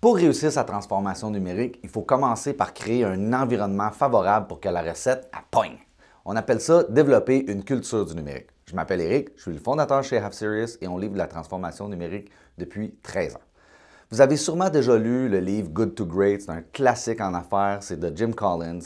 Pour réussir sa transformation numérique, il faut commencer par créer un environnement favorable pour que la recette appoigne. On appelle ça développer une culture du numérique. Je m'appelle Eric, je suis le fondateur chez Half-Serious et on livre la transformation numérique depuis 13 ans. Vous avez sûrement déjà lu le livre Good to Great, c'est un classique en affaires, c'est de Jim Collins.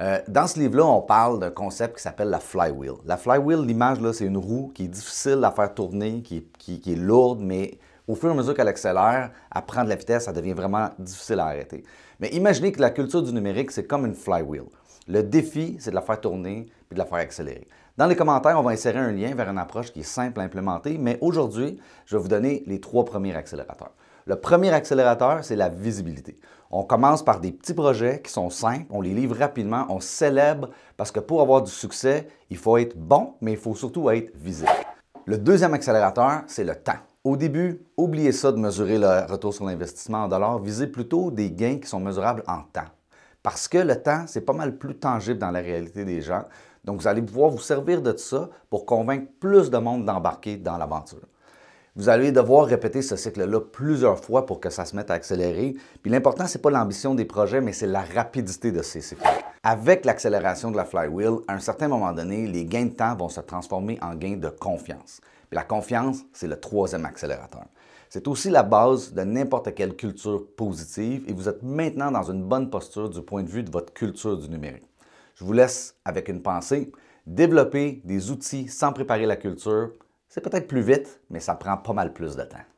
Euh, dans ce livre-là, on parle d'un concept qui s'appelle la flywheel. La flywheel, l'image, là, c'est une roue qui est difficile à faire tourner, qui est lourde, mais au fur et à mesure qu'elle accélère, à prendre de la vitesse, ça devient vraiment difficile à arrêter. Mais imaginez que la culture du numérique, c'est comme une flywheel. Le défi, c'est de la faire tourner puis de la faire accélérer. Dans les commentaires, on va insérer un lien vers une approche qui est simple à implémenter, mais aujourd'hui, je vais vous donner les trois premiers accélérateurs. Le premier accélérateur, c'est la visibilité. On commence par des petits projets qui sont simples, on les livre rapidement, on célèbre parce que pour avoir du succès, il faut être bon, mais il faut surtout être visible. Le deuxième accélérateur, c'est le temps. Au début, oubliez ça de mesurer le retour sur l'investissement en dollars, visez plutôt des gains qui sont mesurables en temps. Parce que le temps, c'est pas mal plus tangible dans la réalité des gens. Donc, vous allez pouvoir vous servir de ça pour convaincre plus de monde d'embarquer dans l'aventure. Vous allez devoir répéter ce cycle-là plusieurs fois pour que ça se mette à accélérer. Puis l'important, ce n'est pas l'ambition des projets, mais c'est la rapidité de ces cycles. Avec l'accélération de la flywheel, à un certain moment donné, les gains de temps vont se transformer en gains de confiance. la confiance, c'est le troisième accélérateur. C'est aussi la base de n'importe quelle culture positive et vous êtes maintenant dans une bonne posture du point de vue de votre culture du numérique. Je vous laisse avec une pensée. Développer des outils sans préparer la culture, c'est peut-être plus vite, mais ça prend pas mal plus de temps.